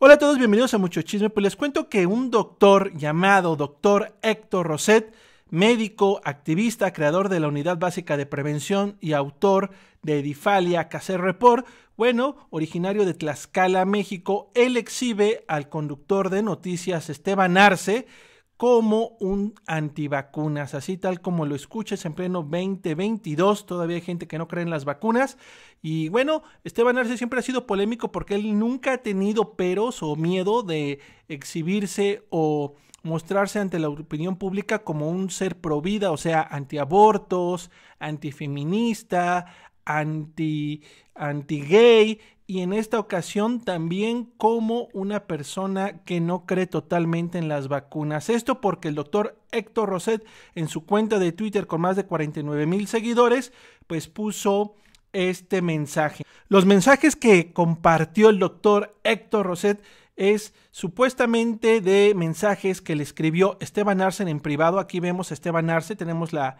Hola a todos, bienvenidos a Mucho Chisme. Pues les cuento que un doctor llamado doctor Héctor Roset, médico, activista, creador de la Unidad Básica de Prevención y autor de Edifalia Caser Report, bueno, originario de Tlaxcala, México, él exhibe al conductor de noticias Esteban Arce como un antivacunas, así tal como lo escuches en pleno 2022, todavía hay gente que no cree en las vacunas. Y bueno, Esteban Arce siempre ha sido polémico porque él nunca ha tenido peros o miedo de exhibirse o mostrarse ante la opinión pública como un ser pro vida, o sea, antiabortos, antifeminista, anti anti gay, y en esta ocasión también como una persona que no cree totalmente en las vacunas. Esto porque el doctor Héctor Roset en su cuenta de Twitter con más de 49 mil seguidores, pues puso este mensaje. Los mensajes que compartió el doctor Héctor Roset es supuestamente de mensajes que le escribió Esteban Arsen en privado. Aquí vemos a Esteban Arsen tenemos la,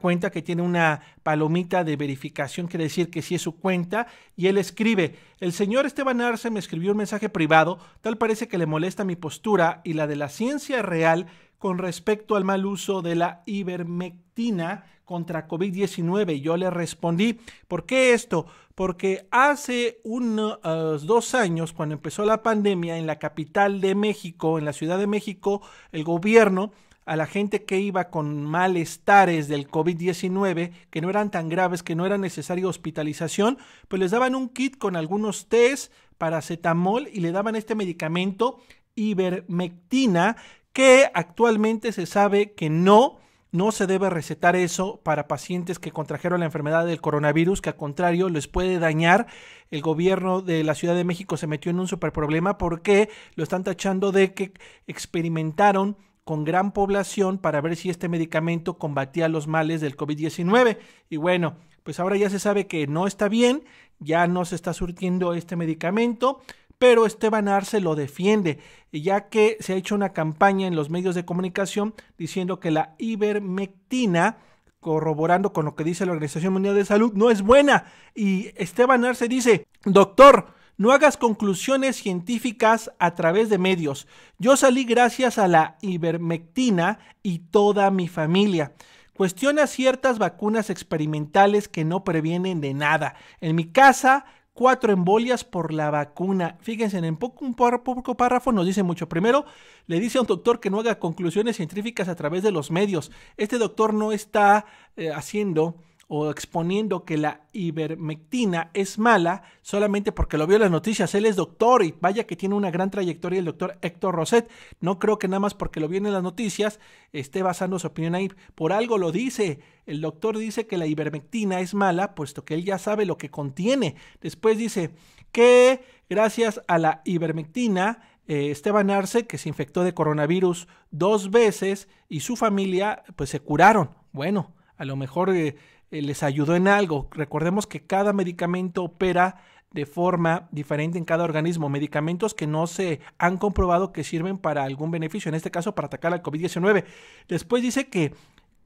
cuenta que tiene una palomita de verificación, quiere decir que sí es su cuenta, y él escribe, el señor Esteban Arsen me escribió un mensaje privado, tal parece que le molesta mi postura y la de la ciencia real con respecto al mal uso de la ivermectina contra COVID-19. yo le respondí, ¿por qué esto? Porque hace unos eh, dos años, cuando empezó la pandemia en la capital de México, en la Ciudad de México, el gobierno a la gente que iba con malestares del COVID-19, que no eran tan graves, que no era necesaria hospitalización, pues les daban un kit con algunos test, paracetamol y le daban este medicamento ivermectina que actualmente se sabe que no, no se debe recetar eso para pacientes que contrajeron la enfermedad del coronavirus, que al contrario les puede dañar. El gobierno de la Ciudad de México se metió en un super problema porque lo están tachando de que experimentaron con gran población para ver si este medicamento combatía los males del COVID-19. Y bueno, pues ahora ya se sabe que no está bien, ya no se está surtiendo este medicamento pero Esteban Arce lo defiende, ya que se ha hecho una campaña en los medios de comunicación diciendo que la ivermectina corroborando con lo que dice la Organización Mundial de Salud, no es buena. Y Esteban Arce dice, doctor, no hagas conclusiones científicas a través de medios. Yo salí gracias a la ivermectina y toda mi familia. Cuestiona ciertas vacunas experimentales que no previenen de nada. En mi casa cuatro embolias por la vacuna. Fíjense, en poco, un poco párrafo nos dice mucho. Primero, le dice a un doctor que no haga conclusiones científicas a través de los medios. Este doctor no está eh, haciendo o exponiendo que la ivermectina es mala solamente porque lo vio en las noticias. Él es doctor y vaya que tiene una gran trayectoria el doctor Héctor Roset. No creo que nada más porque lo vio en las noticias esté basando su opinión ahí. Por algo lo dice. El doctor dice que la ivermectina es mala, puesto que él ya sabe lo que contiene. Después dice que gracias a la ivermectina eh, Esteban Arce, que se infectó de coronavirus dos veces y su familia, pues se curaron. Bueno, a lo mejor eh, eh, les ayudó en algo. Recordemos que cada medicamento opera de forma diferente en cada organismo, medicamentos que no se han comprobado que sirven para algún beneficio, en este caso para atacar al COVID-19. Después dice que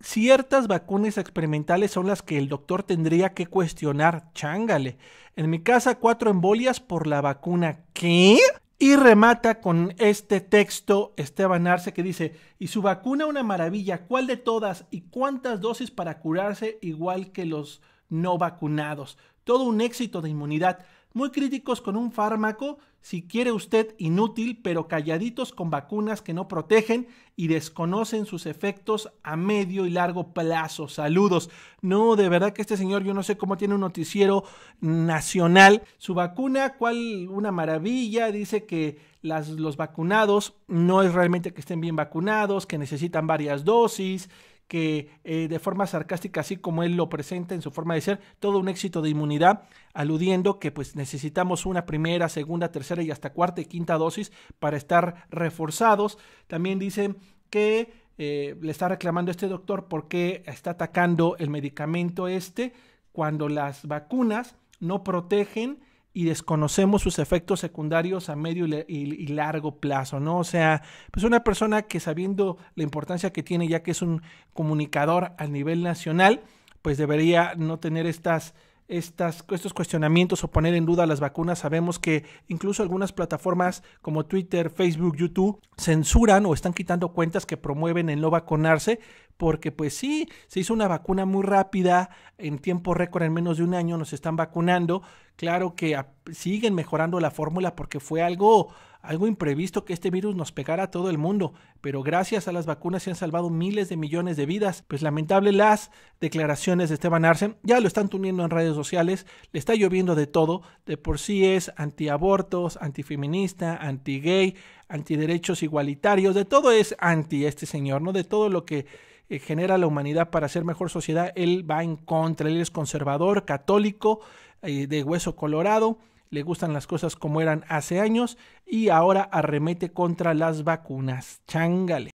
ciertas vacunas experimentales son las que el doctor tendría que cuestionar. Chángale. En mi casa, cuatro embolias por la vacuna. ¿Qué? Y remata con este texto Esteban Arce que dice, y su vacuna una maravilla, ¿cuál de todas y cuántas dosis para curarse igual que los no vacunados? Todo un éxito de inmunidad muy críticos con un fármaco, si quiere usted inútil, pero calladitos con vacunas que no protegen y desconocen sus efectos a medio y largo plazo. Saludos. No, de verdad que este señor, yo no sé cómo tiene un noticiero nacional. Su vacuna, cuál una maravilla, dice que los vacunados no es realmente que estén bien vacunados, que necesitan varias dosis, que eh, de forma sarcástica, así como él lo presenta en su forma de ser, todo un éxito de inmunidad, aludiendo que pues necesitamos una primera, segunda, tercera y hasta cuarta y quinta dosis para estar reforzados. También dicen que eh, le está reclamando este doctor porque está atacando el medicamento este cuando las vacunas no protegen y desconocemos sus efectos secundarios a medio y, largo plazo, ¿no? O sea, pues una persona que sabiendo la importancia que tiene, ya que es un comunicador a nivel nacional, pues debería no tener estas, estas, estos cuestionamientos o poner en duda las vacunas. Sabemos que incluso algunas plataformas como Twitter, Facebook, YouTube censuran o están quitando cuentas que promueven el no vacunarse porque pues sí, se hizo una vacuna muy rápida, en tiempo récord, en menos de un año nos están vacunando, Claro que siguen mejorando la fórmula porque fue algo, algo imprevisto que este virus nos pegara a todo el mundo, pero gracias a las vacunas se han salvado miles de millones de vidas. Pues lamentable las declaraciones de Esteban Arce, ya lo están tuniendo en redes sociales, le está lloviendo de todo, de por sí es antiabortos, antifeminista, anti-gay, antiderechos igualitarios, de todo es anti este señor, ¿no? De todo lo que eh, genera la humanidad para ser mejor sociedad, él va en contra, él es conservador, católico, eh, de hueso colorado, le gustan las cosas como eran hace años y ahora arremete contra las vacunas. Chángale.